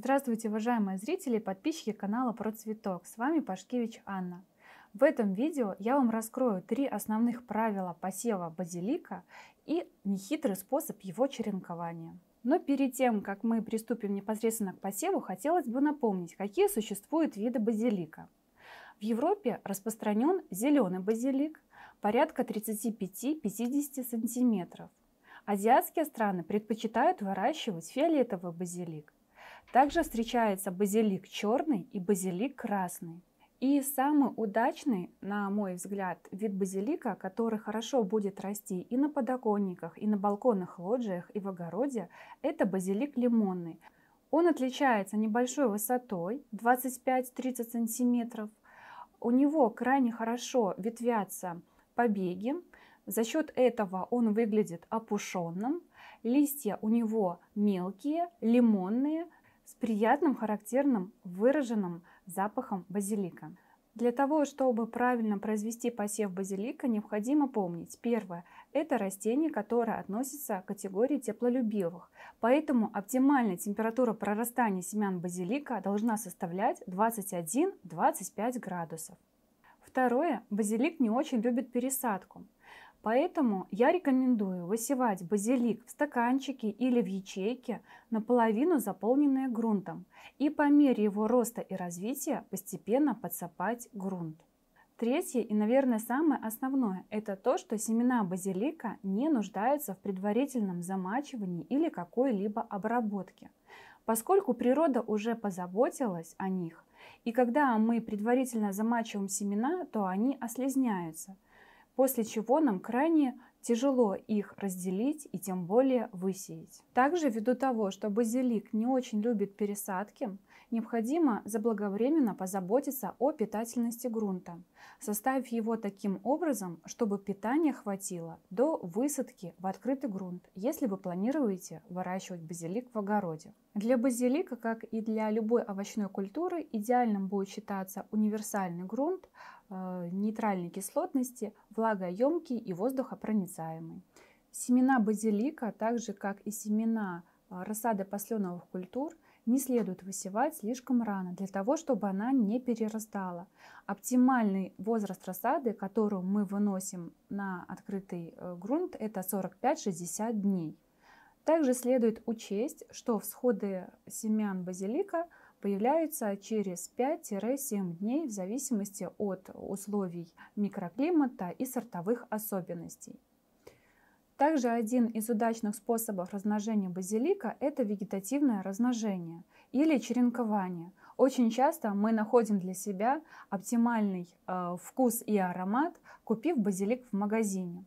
Здравствуйте, уважаемые зрители и подписчики канала Про Цветок. С вами Пашкевич Анна. В этом видео я вам раскрою три основных правила посева базилика и нехитрый способ его черенкования. Но перед тем, как мы приступим непосредственно к посеву, хотелось бы напомнить, какие существуют виды базилика. В Европе распространен зеленый базилик порядка 35-50 см. Азиатские страны предпочитают выращивать фиолетовый базилик также встречается базилик черный и базилик красный. И самый удачный, на мой взгляд, вид базилика, который хорошо будет расти и на подоконниках, и на балконных лоджиях, и в огороде, это базилик лимонный. Он отличается небольшой высотой, 25-30 см. У него крайне хорошо ветвятся побеги. За счет этого он выглядит опушенным. Листья у него мелкие, лимонные – с приятным характерным выраженным запахом базилика. Для того, чтобы правильно произвести посев базилика, необходимо помнить, первое, это растение, которое относится к категории теплолюбивых, поэтому оптимальная температура прорастания семян базилика должна составлять 21-25 градусов. Второе, базилик не очень любит пересадку, Поэтому я рекомендую высевать базилик в стаканчике или в ячейке, наполовину заполненные грунтом, и по мере его роста и развития постепенно подсыпать грунт. Третье и, наверное, самое основное – это то, что семена базилика не нуждаются в предварительном замачивании или какой-либо обработке, поскольку природа уже позаботилась о них. И когда мы предварительно замачиваем семена, то они ослезняются – после чего нам крайне тяжело их разделить и тем более высеять. Также ввиду того, что базилик не очень любит пересадки, необходимо заблаговременно позаботиться о питательности грунта, составив его таким образом, чтобы питания хватило до высадки в открытый грунт, если вы планируете выращивать базилик в огороде. Для базилика, как и для любой овощной культуры, идеальным будет считаться универсальный грунт, Э, нейтральной кислотности, влагоемкий и воздухопроницаемый. Семена базилика, так же как и семена э, рассады посленовых культур, не следует высевать слишком рано, для того, чтобы она не перерастала. Оптимальный возраст рассады, которую мы выносим на открытый э, грунт, это 45-60 дней. Также следует учесть, что всходы семян базилика – появляются через 5-7 дней в зависимости от условий микроклимата и сортовых особенностей. Также один из удачных способов размножения базилика – это вегетативное размножение или черенкование. Очень часто мы находим для себя оптимальный э, вкус и аромат, купив базилик в магазине.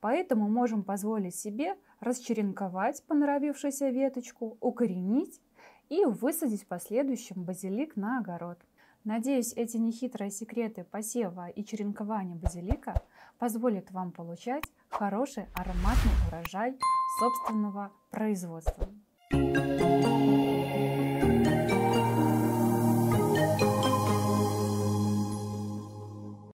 Поэтому можем позволить себе расчеренковать понравившуюся веточку, укоренить и высадить в последующем базилик на огород. Надеюсь, эти нехитрые секреты посева и черенкования базилика позволят вам получать хороший ароматный урожай собственного производства. Thank you.